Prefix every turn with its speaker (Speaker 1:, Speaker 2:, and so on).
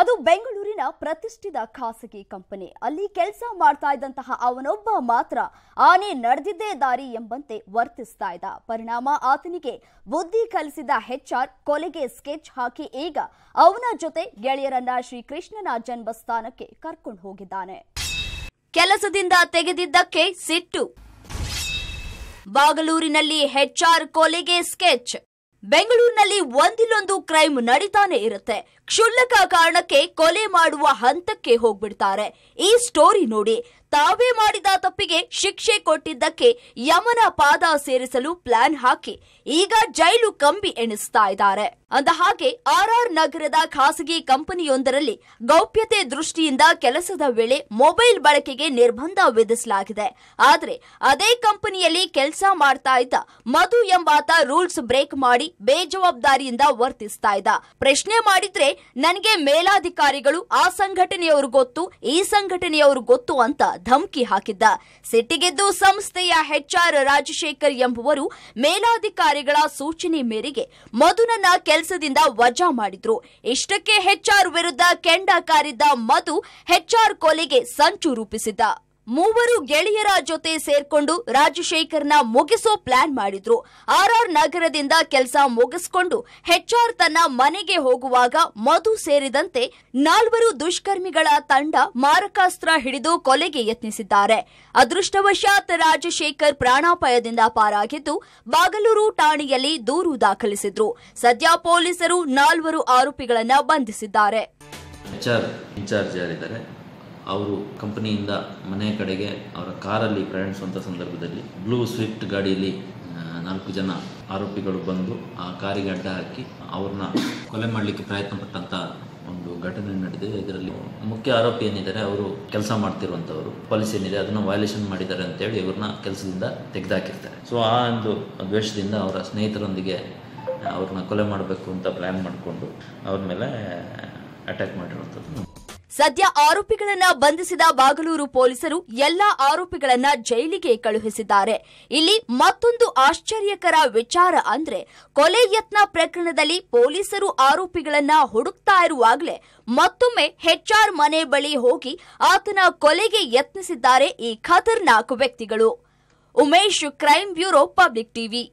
Speaker 1: ಅದು ಬೆಂಗಳೂರಿನ ಪ್ರತಿಷ್ಠಿತ ಖಾಸಗಿ ಕಂಪನಿ ಅಲ್ಲಿ ಕೆಲಸ ಮಾಡ್ತಾ ಇದ್ದಂತಹ ಅವನೊಬ್ಬ ಮಾತ್ರ ಆನೆ ನಡೆದಿದ್ದೇ ದಾರಿ ಎಂಬಂತೆ ವರ್ತಿಸ್ತಾ ಇದ್ದ ಪರಿಣಾಮ ಆತನಿಗೆ ಬುದ್ಧಿ ಕಲಿಸಿದ ಹೆಚ್ಆರ್ ಕೊಲೆಗೆ ಸ್ಕೆಚ್ ಹಾಕಿ ಈಗ ಅವನ ಜೊತೆ ಗೆಳೆಯರನ್ನ ಶ್ರೀಕೃಷ್ಣನ ಜನ್ಮಸ್ಥಾನಕ್ಕೆ ಕರ್ಕೊಂಡು ಹೋಗಿದ್ದಾನೆ ಕೆಲಸದಿಂದ ತೆಗೆದಿದ್ದಕ್ಕೆ ಸಿಟ್ಟು ಬಾಗಲೂರಿನಲ್ಲಿ ಹೆಚ್ಆರ್ ಕೊಲೆಗೆ ಸ್ಕೆಚ್ ಬೆಂಗಳೂರಿನಲ್ಲಿ ಒಂದಿಲ್ಲೊಂದು ಕ್ರೈಮ್ ನಡೀತಾನೆ ಇರುತ್ತೆ ಕ್ಷುಲ್ಲಕ ಕಾರಣಕ್ಕೆ ಕೊಲೆ ಮಾಡುವ ಹಂತಕ್ಕೆ ಹೋಗ್ಬಿಡ್ತಾರೆ ಈ ಸ್ಟೋರಿ ನೋಡಿ ತಾವೇ ಮಾಡಿದ ತಪ್ಪಿಗೆ ಶಿಕ್ಷೆ ಕೊಟ್ಟಿದ್ದಕ್ಕೆ ಯಮನ ಪಾದ ಸೇರಿಸಲು ಪ್ಲಾನ್ ಹಾಕಿ ಈಗ ಜೈಲು ಕಂಬಿ ಎಣಿಸ್ತಾ ಇದ್ದಾರೆ ಅಂದ ಹಾಗೆ ಆರ್ ನಗರದ ಖಾಸಗಿ ಕಂಪನಿಯೊಂದರಲ್ಲಿ ಗೌಪ್ಯತೆ ದೃಷ್ಟಿಯಿಂದ ಕೆಲಸದ ವೇಳೆ ಮೊಬೈಲ್ ಬಳಕೆಗೆ ನಿರ್ಬಂಧ ವಿಧಿಸಲಾಗಿದೆ ಆದರೆ ಅದೇ ಕಂಪನಿಯಲ್ಲಿ ಕೆಲಸ ಮಾಡ್ತಾ ಇದ್ದ ಮಧು ಎಂಬಾತ ರೂಲ್ಸ್ ಬ್ರೇಕ್ ಮಾಡಿ ಬೇಜವಾಬ್ದಾರಿಯಿಂದ ವರ್ತಿಸ್ತಾ ಇದ್ದ ಪ್ರಶ್ನೆ ಮಾಡಿದ್ರೆ ನನಗೆ ಮೇಲಾಧಿಕಾರಿಗಳು ಆ ಸಂಘಟನೆಯವರು ಗೊತ್ತು ಈ ಸಂಘಟನೆಯವರು ಗೊತ್ತು ಅಂತ ಧಮಕಿ ಹಾಕಿದ್ದ ಸಿಟ್ಟಿಗೆದ್ದು ಸಂಸ್ಥೆಯ ಹೆಚ್ಆರ್ ರಾಜಶೇಖರ್ ಎಂಬುವರು ಮೇಲಾಧಿಕಾರಿಗಳ ಸೂಚನೆ ಮೇರೆಗೆ ಮಧುನನ್ನ ಕೆಲಸದಿಂದ ವಜಾ ಮಾಡಿದ್ರು ಇಷ್ಟಕ್ಕೆ ಹೆಚ್ಆರ್ ವಿರುದ್ಧ ಕೆಂಡ ಕಾರಿದ್ದ ಮಧು ಹೆಚ್ಆರ್ ಕೊಲೆಗೆ ಸಂಚು ರೂಪಿಸಿದ್ದ ಮೂವರು ಗೆಳೆಯರ ಜೊತೆ ಸೇರ್ಕೊಂಡು ರಾಜಶೇಖರ್ನ ಮುಗಿಸೋ ಪ್ಲಾನ್ ಮಾಡಿದ್ರು ಆರ್ ಆರ್ ನಗರದಿಂದ ಕೆಲಸ ಮುಗಿಸ್ಕೊಂಡು ಹೆಚ್ಆರ್ ತನ್ನ ಮನೆಗೆ ಹೋಗುವಾಗ ಮಧು ಸೇರಿದಂತೆ ನಾಲ್ವರು ದುಷ್ಕರ್ಮಿಗಳ ತಂಡ ಮಾರಕಾಸ್ತ್ರ ಹಿಡಿದು ಕೊಲೆಗೆ ಯತ್ನಿಸಿದ್ದಾರೆ ಅದೃಷ್ಟವಶಾತ್ ರಾಜಶೇಖರ್ ಪ್ರಾಣಾಪಾಯದಿಂದ ಪಾರಾಗಿದ್ದು ಬಾಗಲೂರು ಠಾಣೆಯಲ್ಲಿ ದೂರು ದಾಖಲಿಸಿದ್ರು ಸದ್ಯ ಪೊಲೀಸರು ನಾಲ್ವರು ಆರೋಪಿಗಳನ್ನು ಬಂಧಿಸಿದ್ದಾರೆ
Speaker 2: ಅವರು ಕಂಪನಿಯಿಂದ ಮನೆ ಕಡೆಗೆ ಅವರ ಕಾರಲ್ಲಿ ಪ್ರಯಾಣಿಸುವಂಥ ಸಂದರ್ಭದಲ್ಲಿ ಬ್ಲೂ ಸ್ವಿಫ್ಟ್ ಗಾಡಿಯಲ್ಲಿ ನಾಲ್ಕು ಜನ ಆರೋಪಿಗಳು ಬಂದು ಆ ಕಾರಿಗೆ ಅಡ್ಡ ಹಾಕಿ ಅವ್ರನ್ನ ಕೊಲೆ ಮಾಡಲಿಕ್ಕೆ ಪ್ರಯತ್ನ ಒಂದು ಘಟನೆ ನಡೆದಿದೆ ಇದರಲ್ಲಿ ಮುಖ್ಯ ಆರೋಪಿ ಏನಿದ್ದಾರೆ ಅವರು ಕೆಲಸ ಮಾಡ್ತಿರುವಂಥವ್ರು ಪಾಲಿಸಿ ಏನಿದೆ ಅದನ್ನು ವಯೋಲೇಷನ್ ಮಾಡಿದ್ದಾರೆ ಅಂತೇಳಿ ಇವ್ರನ್ನ ಕೆಲಸದಿಂದ ತೆಗೆದಾಕಿರ್ತಾರೆ ಸೊ ಆ ಒಂದು ದ್ವೇಷದಿಂದ ಅವರ ಸ್ನೇಹಿತರೊಂದಿಗೆ ಅವ್ರನ್ನ ಕೊಲೆ ಮಾಡಬೇಕು ಅಂತ ಪ್ಲ್ಯಾನ್ ಮಾಡಿಕೊಂಡು ಅವ್ರ ಮೇಲೆ ಅಟ್ಯಾಕ್ ಮಾಡಿರುವಂಥದ್ದು
Speaker 1: ಸದ್ಯ ಆರೋಪಿಗಳನ್ನ ಬಂಧಿಸಿದ ಬಾಗಲೂರು ಪೊಲೀಸರು ಎಲ್ಲಾ ಆರೋಪಿಗಳನ್ನ ಜೈಲಿಗೆ ಕಳುಹಿಸಿದ್ದಾರೆ ಇಲ್ಲಿ ಮತ್ತೊಂದು ಆಶ್ಚರ್ಯಕರ ವಿಚಾರ ಅಂದ್ರೆ ಕೊಲೆ ಯತ್ನ ಪ್ರಕರಣದಲ್ಲಿ ಪೊಲೀಸರು ಆರೋಪಿಗಳನ್ನ ಹುಡುಕ್ತಾ ಇರುವಾಗಲೇ ಮತ್ತೊಮ್ಮೆ ಹೆಚ್ಆರ್ ಮನೆ ಬಳಿ ಹೋಗಿ ಆತನ ಕೊಲೆಗೆ ಯತ್ನಿಸಿದ್ದಾರೆ ಈ ಖತರ್ನಾಕ್ ವ್ಯಕ್ತಿಗಳು Umesh crime bureau public TV